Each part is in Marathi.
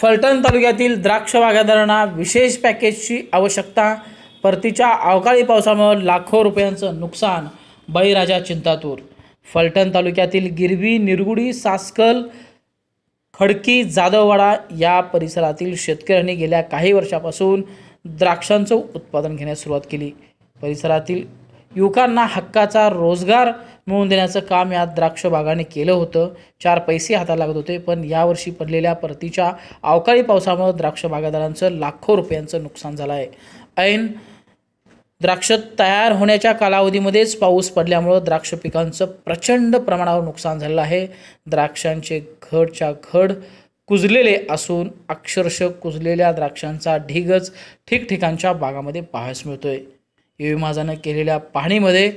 फलटण तालुक्यातील द्राक्ष बागायतदारांना विशेष पॅकेजची आवश्यकता परतीच्या अवकाळी पावसामुळे लाखो रुपयांचं नुकसान बळीराजा चिंतातूर फलटण तालुक्यातील गिरवी निरगुडी सासकल खडकी जाधववाडा या परिसरातील शेतकऱ्यांनी गेल्या काही वर्षापासून द्राक्षांचं उत्पादन घेण्यास सुरुवात केली परिसरातील युवकांना हक्काचा रोजगार मिळवून देण्याचं काम या द्राक्ष बागाने केलं होतं चार पैसे हाताला लागत होते पण यावर्षी पडलेल्या परतीच्या अवकाळी पावसामुळे द्राक्ष बागादारांचं लाखो रुपयांचं नुकसान झालं आहे ऐन द्राक्ष तयार होण्याच्या कालावधीमध्येच पाऊस पडल्यामुळं द्राक्ष पिकांचं प्रचंड प्रमाणावर नुकसान झालेलं आहे द्राक्षांचे घडच्या घड कुजलेले असून अक्षरश कुजलेल्या द्राक्षांचा ढिगच ठिकठिकाणच्या भागामध्ये पाहायस मिळतोय युविमाजानं केलेल्या पाहणीमध्ये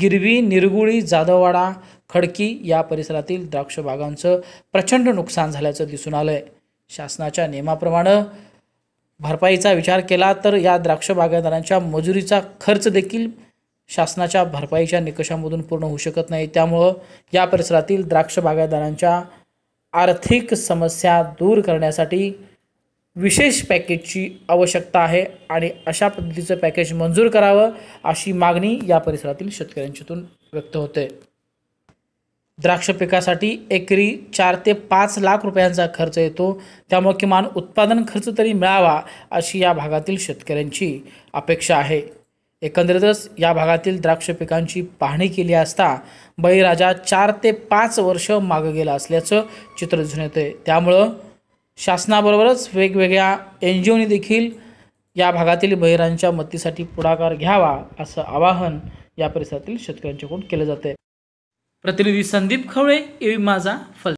गिरवी निरगुळी जाधववाडा खडकी या परिसरातील द्राक्ष बागांचं प्रचंड नुकसान झाल्याचं दिसून आलं आहे शासनाच्या नियमाप्रमाणे भरपाईचा विचार केला तर या द्राक्ष बागायदारांच्या मजुरीचा खर्च देखील शासनाच्या भरपाईच्या निकषामधून पूर्ण होऊ शकत नाही त्यामुळं या परिसरातील द्राक्ष बागायतदारांच्या आर्थिक समस्या दूर करण्यासाठी विशेष पॅकेजची आवश्यकता आहे आणि अशा पद्धतीचं पॅकेज मंजूर करावं अशी मागणी या परिसरातील शेतकऱ्यांच्यातून व्यक्त होते द्राक्ष पिकासाठी एकरी चार ते पाच लाख रुपयांचा खर्च येतो त्यामुळे किमान उत्पादन खर्च तरी मिळावा अशी या भागातील शेतकऱ्यांची अपेक्षा आहे एकंदरीतच या भागातील द्राक्ष पिकांची पाहणी केली असता बळीराजा चार ते पाच वर्ष मागं गेला असल्याचं चित्र दिसून येते त्यामुळं शासनाबरोबरच वेगवेगळ्या एन जी ओनी देखील या भागातील बहिरांच्या मदतीसाठी पुढाकार घ्यावा असं आवाहन या परिसरातील शेतकऱ्यांच्याकडून केलं जाते प्रतिनिधी संदीप खवळे एवी माझा फल